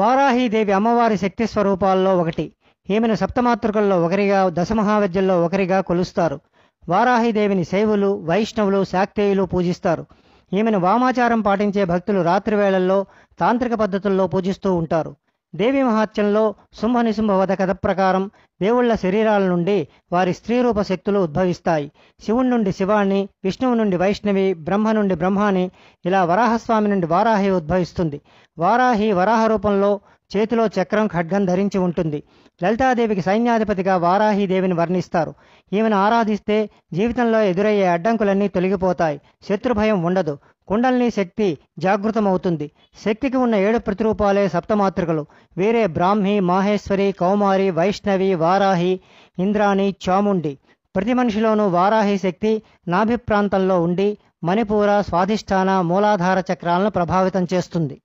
వారాహీదేవి అమ్మవారి శక్తి స్వరూపాల్లో ఒకటి ఈమెను సప్తమాతృకల్లో ఒకరిగా దశమహావిద్యల్లో ఒకరిగా కొలుస్తారు వారాహిదేవిని శైవులు వైష్ణవులు శాక్తేయులు పూజిస్తారు ఈమెను వామాచారం పాటించే భక్తులు రాత్రి వేళల్లో తాంత్రిక పద్ధతుల్లో పూజిస్తూ ఉంటారు దేవి మహాత్యంలో శుంభ నిశుంభ వధ కథ ప్రకారం దేవుళ్ల శరీరాల నుండి వారి స్త్రీరూప శక్తులు ఉద్భవిస్తాయి శివుడి నుండి శివాని విష్ణువు నుండి వైష్ణవి బ్రహ్మ నుండి బ్రహ్మాని ఇలా వరాహస్వామి నుండి వారాహి ఉద్భవిస్తుంది వారాహి వరాహ రూపంలో చేతిలో చక్రం ఖడ్గం ధరించి ఉంటుంది లలితాదేవికి సైన్యాధిపతిగా దేవిని వర్ణిస్తారు ఈమెను ఆరాధిస్తే జీవితంలో ఎదురయ్యే అడ్డంకులన్నీ తొలగిపోతాయి శత్రుభయం ఉండదు కుండల్ని శక్తి జాగృతమవుతుంది శక్తికి ఉన్న ఏడు ప్రతిరూపాలే సప్తమాతృకలు వీరే బ్రాహ్మి మాహేశ్వరి కౌమారి వైష్ణవి వారాహి ఇంద్రాణి చాముండి ప్రతి మనిషిలోనూ వారాహి శక్తి నాభి ప్రాంతంలో ఉండి మణిపూర స్వాధిష్టాన మూలాధార చక్రాలను ప్రభావితం చేస్తుంది